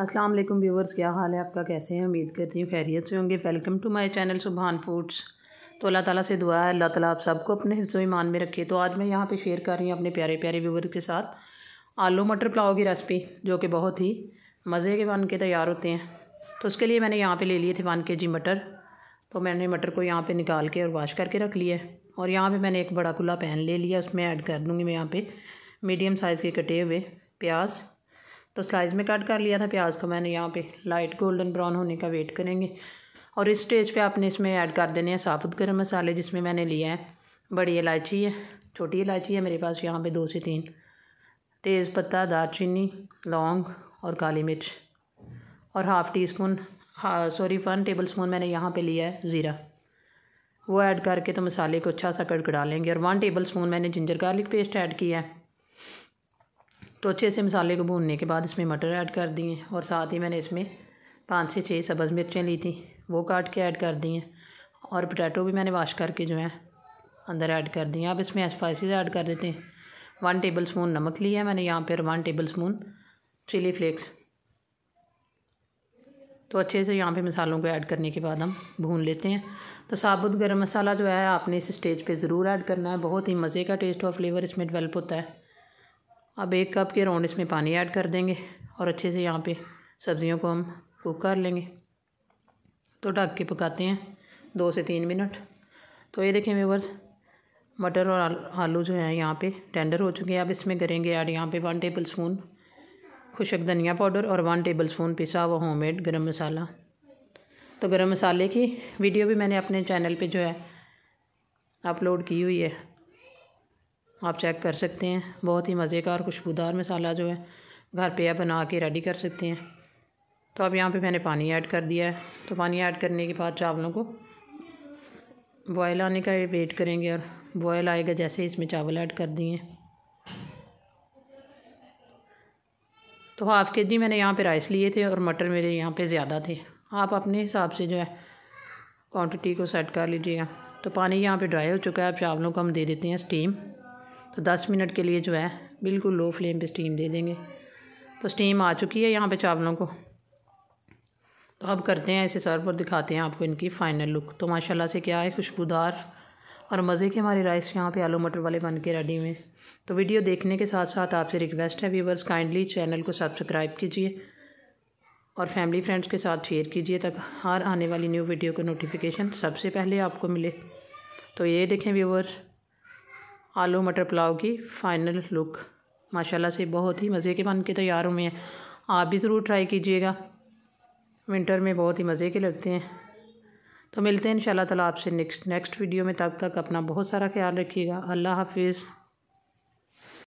अस्सलाम वालेकुम व्यूवर्स क्या हाल है आपका कैसे हैं उम्मीद करती हूँ खैरियत से होंगे welcome to my channel Subhan foods तो अल्लाह ताला से दुआ है अल्लाह ताला आप सबको अपने हिस्सों ईमान में रखे तो आज मैं यहाँ पे शेयर कर रही हूँ अपने प्यारे प्यारे व्यूवर्स के साथ आलू मटर पुलाव की रेसिपी जो कि बहुत ही मज़े के बन के तैयार होते हैं तो उसके लिए मैंने यहाँ पर ले लिए थे वन के जी मटर तो मैंने मटर को यहाँ पर निकाल के और वाश करके रख लिया और यहाँ पर मैंने एक बड़ा खुला पैन ले लिया उसमें ऐड कर दूँगी मैं यहाँ पर मीडियम साइज़ के कटे हुए प्याज़ तो स्लाइस में कट कर लिया था प्याज को मैंने यहाँ पे लाइट गोल्डन ब्राउन होने का वेट करेंगे और इस स्टेज पे आपने इसमें ऐड कर देने हैं साबुत गर्म मसाले जिसमें मैंने लिया है बड़ी इलायची है छोटी इलायची है मेरे पास यहाँ पे दो से तीन तेज़ पत्ता दालचीनी लौंग और काली मिर्च और half teaspoon sorry one tablespoon मैंने यहाँ पर लिया है ज़ीरा वो ऐड करके तो मसाले को अच्छा सा कड़कड़ा लेंगे और वन टेबल स्पून मैंने जिंजर गार्लिक पेस्ट ऐड किया है तो अच्छे से मसाले को भूनने के बाद इसमें मटर ऐड कर दिए और साथ ही मैंने इसमें पाँच से छः सब्ज़ मिर्चें ली थी वो काट के ऐड कर दी हैं और पोटैटो भी मैंने वाश करके जो है अंदर ऐड कर दिए अब इसमें स्पाइसिस ऐड कर देते हैं वन टेबल स्पून नमक लिया मैंने यहाँ पर one tablespoon chilli flakes तो अच्छे से यहाँ पे मसालों को ऐड करने के बाद हम भून लेते हैं तो साबुत गरम मसाला जो है आपने इस स्टेज पे ज़रूर ऐड करना है बहुत ही मज़े का टेस्ट और फ्लेवर इसमें डेवलप होता है अब एक कप के राउंड इसमें पानी ऐड कर देंगे और अच्छे से यहाँ पे सब्ज़ियों को हम कुक कर लेंगे तो ढक के पकाते हैं दो से तीन मिनट तो ये देखें व्यवर्स मटर और आलू जो है यहाँ पे टेंडर हो चुके हैं अब इसमें करेंगे ऐड यहाँ पे वन टेबल स्पून खुशक धनिया पाउडर और वन टेबल स्पून पिसा हुआ होम मेड गर्म मसाला तो गर्म मसाले की वीडियो भी मैंने अपने चैनल पर जो है अपलोड की हुई है आप चेक कर सकते हैं बहुत ही मज़ेदार खुशबूदार मसाला जो है घर पे आप बना के रेडी कर सकते हैं तो अब यहाँ पे मैंने पानी ऐड कर दिया है तो पानी ऐड करने के बाद चावलों को बॉयल आने का वेट करेंगे और बॉयल आएगा जैसे इसमें चावल ऐड कर दिए तो हाफ़ के जी मैंने यहाँ पे राइस लिए थे और मटर मेरे यहाँ पे ज़्यादा थे आप अपने हिसाब से जो है क्वान्टिटी को सेट कर लीजिएगा तो पानी यहाँ पे ड्राई हो चुका है अब चावलों को हम दे देते हैं स्टीम तो 10 मिनट के लिए जो है बिल्कुल लो फ्लेम पे स्टीम दे देंगे तो स्टीम आ चुकी है यहाँ पे चावलों को तो अब करते हैं ऐसे सर्व और दिखाते हैं आपको इनकी फ़ाइनल लुक तो माशाल्लाह से क्या है खुशबूदार और मज़े के हमारी राइस यहाँ पे आलू मटर वाले बन के रेडी हुए तो वीडियो देखने के साथ साथ आपसे रिक्वेस्ट है व्यूवर्स काइंडली चैनल को सब्सक्राइब कीजिए और फैमिली फ्रेंड्स के साथ शेयर कीजिए तक हर आने वाली न्यू वीडियो का नोटिफिकेशन सबसे पहले आपको मिले तो ये देखें व्यूवर्स आलू मटर पुलाव की फ़ाइनल लुक माशाल्लाह से बहुत ही मज़े के बन के तैयार हुए हैं आप भी ज़रूर ट्राई कीजिएगा विंटर में बहुत ही मज़े के लगते हैं तो मिलते हैं इन ताला आपसे नेक्स्ट नेक्स्ट वीडियो में तब तक अपना बहुत सारा ख्याल रखिएगा अल्लाह हाफिज़